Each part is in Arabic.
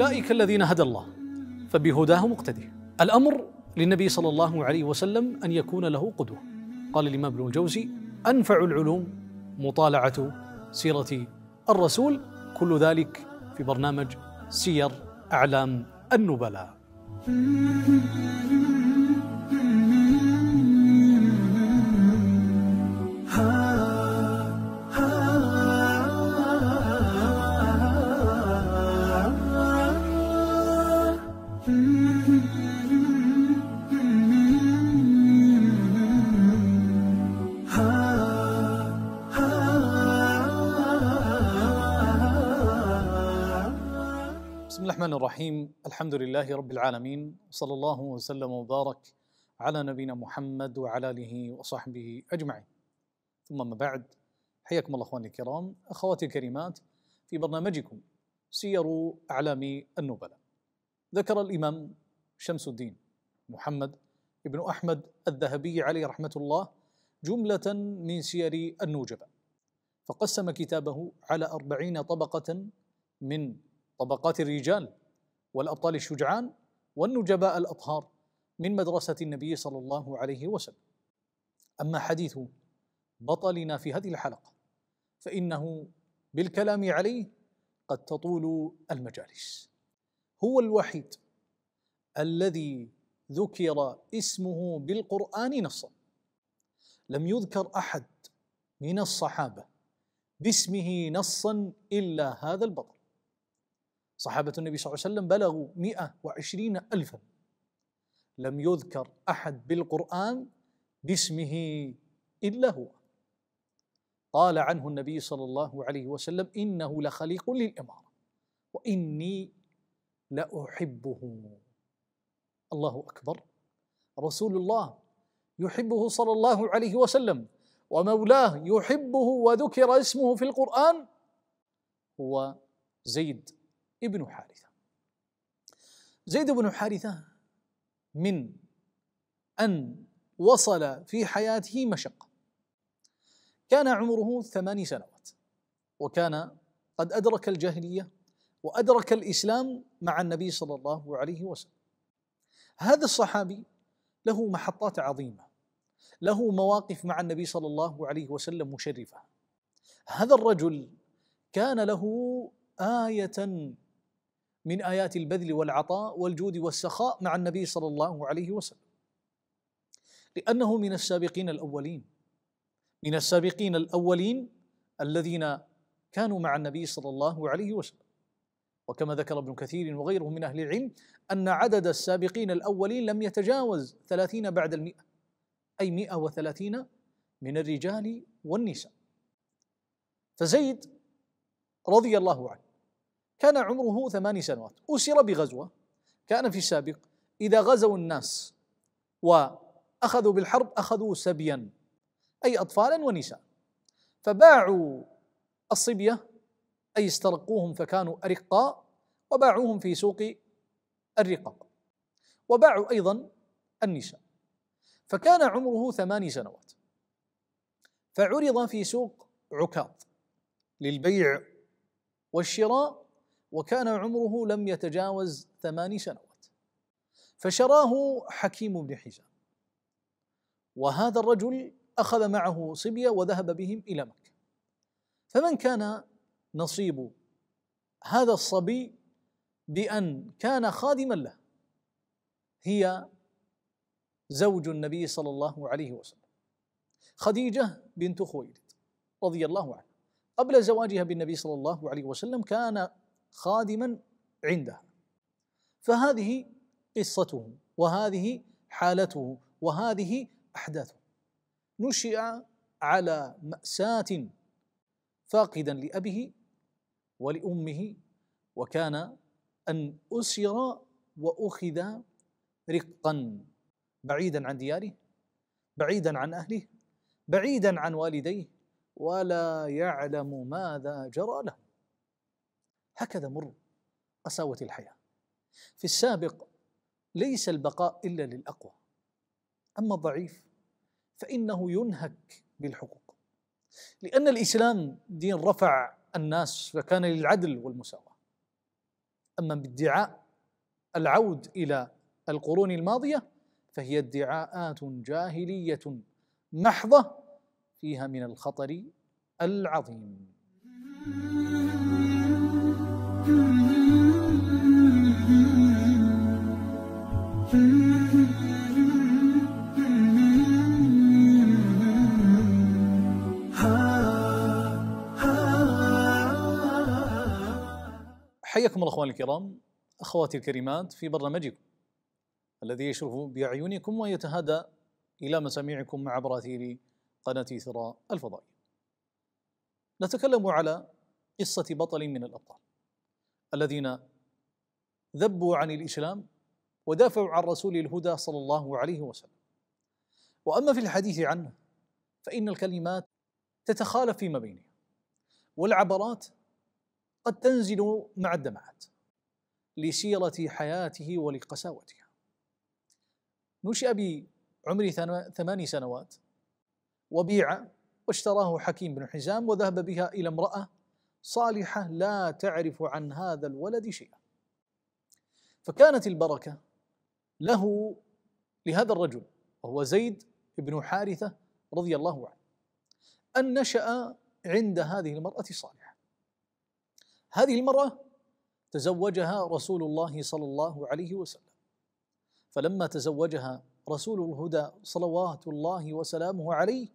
أولئك الذين هدى الله فبهداه مقتدي الأمر للنبي صلى الله عليه وسلم أن يكون له قدوة قال الإمام ابن الجوزي أنفع العلوم مطالعة سيرة الرسول كل ذلك في برنامج سير أعلام النبلاء الرحمن الرحيم الحمد لله رب العالمين صلى الله وسلم وبارك على نبينا محمد وعلى اله وصحبه اجمعين ثم ما بعد حياكم الله اخواني الكرام اخواتي الكريمات في برنامجكم سير اعلام النبلاء ذكر الامام شمس الدين محمد ابن احمد الذهبي عليه رحمه الله جمله من سير النوجبه فقسم كتابه على أربعين طبقة من طبقات الرجال والأبطال الشجعان والنجباء الأطهار من مدرسة النبي صلى الله عليه وسلم أما حديث بطلنا في هذه الحلقة فإنه بالكلام عليه قد تطول المجالس هو الوحيد الذي ذكر اسمه بالقرآن نصا لم يذكر أحد من الصحابة باسمه نصا إلا هذا البطل صحابة النبي صلى الله عليه وسلم بلغوا وعشرين ألفا لم يذكر أحد بالقرآن باسمه إلا هو قال عنه النبي صلى الله عليه وسلم إنه لخليق للإمارة وإني لأحبه الله أكبر رسول الله يحبه صلى الله عليه وسلم ومولاه يحبه وذكر اسمه في القرآن هو زيد ابن حارثة زيد بن حارثة من أن وصل في حياته مشقة كان عمره ثماني سنوات وكان قد أدرك الجاهلية وأدرك الإسلام مع النبي صلى الله عليه وسلم هذا الصحابي له محطات عظيمة له مواقف مع النبي صلى الله عليه وسلم مشرفة هذا الرجل كان له آية من آيات البذل والعطاء والجود والسخاء مع النبي صلى الله عليه وسلم لأنه من السابقين الأولين من السابقين الأولين الذين كانوا مع النبي صلى الله عليه وسلم وكما ذكر ابن كثير وغيره من أهل العلم أن عدد السابقين الأولين لم يتجاوز ثلاثين بعد المئة أي مئة وثلاثين من الرجال والنساء فزيد رضي الله عنه كان عمره ثماني سنوات أسر بغزوة كان في السابق إذا غزوا الناس وأخذوا بالحرب أخذوا سبيا أي أطفالا ونساء فباعوا الصبية أي استرقوهم فكانوا أرقاء وباعوهم في سوق الرقاق وباعوا أيضا النساء فكان عمره ثماني سنوات فعرض في سوق عكاظ للبيع والشراء وكان عمره لم يتجاوز ثماني سنوات فشراه حكيم بن حزام وهذا الرجل أخذ معه صبية وذهب بهم إلى مكة فمن كان نصيب هذا الصبي بأن كان خادما له هي زوج النبي صلى الله عليه وسلم خديجة بنت خويلد رضي الله عنها قبل زواجها بالنبي صلى الله عليه وسلم كان خادما عندها فهذه قصته وهذه حالته وهذه احداثه نشئ على ماساه فاقدا لابه ولامه وكان ان اسر واخذ رقا بعيدا عن دياره بعيدا عن اهله بعيدا عن والديه ولا يعلم ماذا جرى له هكذا مر قساوة الحياة في السابق ليس البقاء إلا للأقوى أما الضعيف فإنه ينهك بالحقوق لأن الإسلام دين رفع الناس فكان للعدل والمساواة أما بادعاء العود إلى القرون الماضية فهي ادعاءات جاهلية محضة فيها من الخطر العظيم حياكم الله اخواني الكرام اخواتي الكريمات في برنامجكم الذي يشرف باعينكم ويتهادى الى مسامعكم مع اثير قناه ثراء الفضائي. نتكلم على قصه بطل من الابطال. الذين ذبوا عن الإسلام ودافعوا عن رسول الهدى صلى الله عليه وسلم وأما في الحديث عنه فإن الكلمات تتخالف فيما بينها والعبرات قد تنزل مع الدمعات لسيرة حياته ولقساوتها نشأ بعمر ثماني سنوات وبيع واشتراه حكيم بن حزام وذهب بها إلى امرأة صالحة لا تعرف عن هذا الولد شيئا فكانت البركة له لهذا الرجل وهو زيد بن حارثة رضي الله عنه أن نشأ عند هذه المرأة صالحة هذه المرأة تزوجها رسول الله صلى الله عليه وسلم فلما تزوجها رسول الهدى صلوات الله وسلامه عليه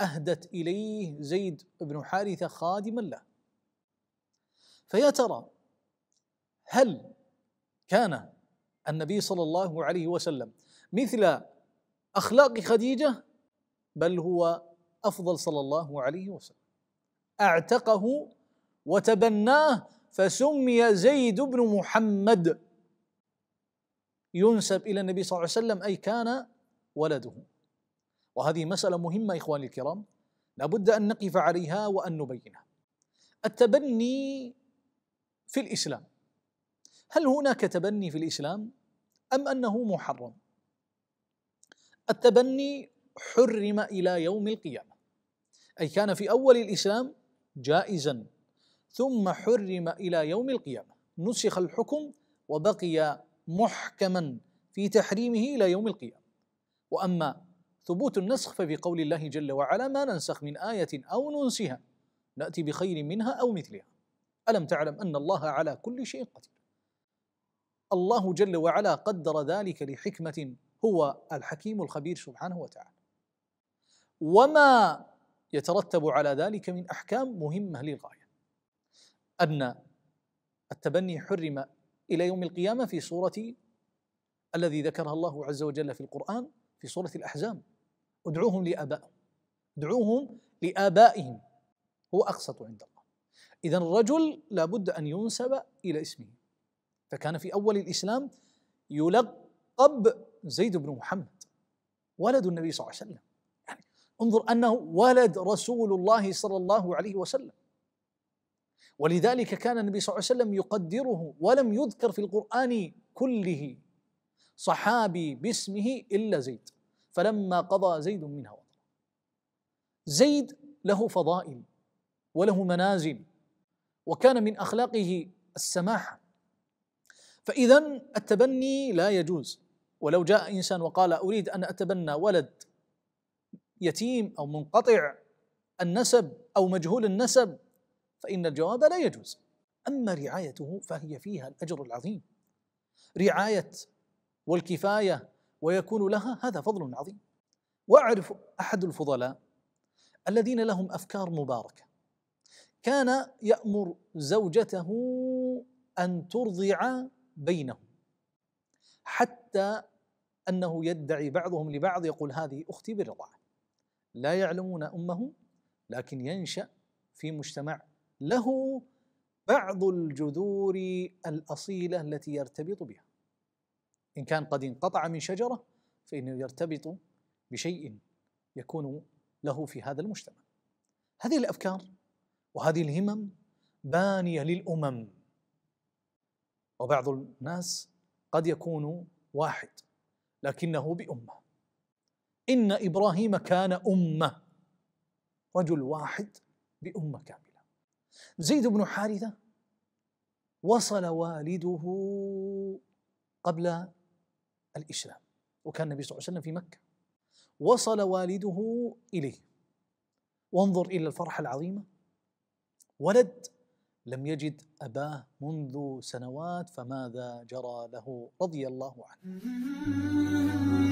أهدت إليه زيد بن حارثة خادما له فيا ترى هل كان النبي صلى الله عليه وسلم مثل اخلاق خديجه بل هو افضل صلى الله عليه وسلم اعتقه وتبناه فسمي زيد بن محمد ينسب الى النبي صلى الله عليه وسلم اي كان ولده وهذه مساله مهمه اخواني الكرام لابد ان نقف عليها وان نبينها التبني في الإسلام هل هناك تبني في الإسلام أم أنه محرم التبني حرم إلى يوم القيامة أي كان في أول الإسلام جائزا ثم حرم إلى يوم القيامة نسخ الحكم وبقي محكما في تحريمه إلى يوم القيامة وأما ثبوت النسخ ففي قول الله جل وعلا ما ننسخ من آية أو ننسها نأتي بخير منها أو مثلها ألم تعلم أن الله على كل شيء قدير الله جل وعلا قدر ذلك لحكمة هو الحكيم الخبير سبحانه وتعالى وما يترتب على ذلك من أحكام مهمة للغاية أن التبني حرم إلى يوم القيامة في صورة الذي ذكرها الله عز وجل في القرآن في سورة الأحزاب ادعوهم لآبائهم ادعوهم لآبائهم هو أقسط عند الله إذا الرجل لابد أن ينسب إلى اسمه فكان في أول الإسلام يلقب زيد بن محمد ولد النبي صلى الله عليه وسلم يعني انظر أنه ولد رسول الله صلى الله عليه وسلم ولذلك كان النبي صلى الله عليه وسلم يقدره ولم يذكر في القرآن كله صحابي باسمه إلا زيد فلما قضى زيد منها وطرا زيد له فضائل وله منازل وكان من اخلاقه السماحه فاذا التبني لا يجوز ولو جاء انسان وقال اريد ان اتبنى ولد يتيم او منقطع النسب او مجهول النسب فان الجواب لا يجوز اما رعايته فهي فيها الاجر العظيم رعايه والكفايه ويكون لها هذا فضل عظيم واعرف احد الفضلاء الذين لهم افكار مباركه كان يأمر زوجته أن ترضع بينهم حتى أنه يدعي بعضهم لبعض يقول هذه أختي بالرضاعة لا يعلمون أمه لكن ينشأ في مجتمع له بعض الجذور الأصيلة التي يرتبط بها إن كان قد انقطع من شجرة فإنه يرتبط بشيء يكون له في هذا المجتمع هذه الأفكار وهذه الهمم بانيه للامم وبعض الناس قد يكون واحد لكنه بامه ان ابراهيم كان امه رجل واحد بامه كامله زيد بن حارثه وصل والده قبل الاسلام وكان النبي صلى الله عليه وسلم في مكه وصل والده اليه وانظر الى الفرحه العظيمه ولد لم يجد أباه منذ سنوات فماذا جرى له رضي الله عنه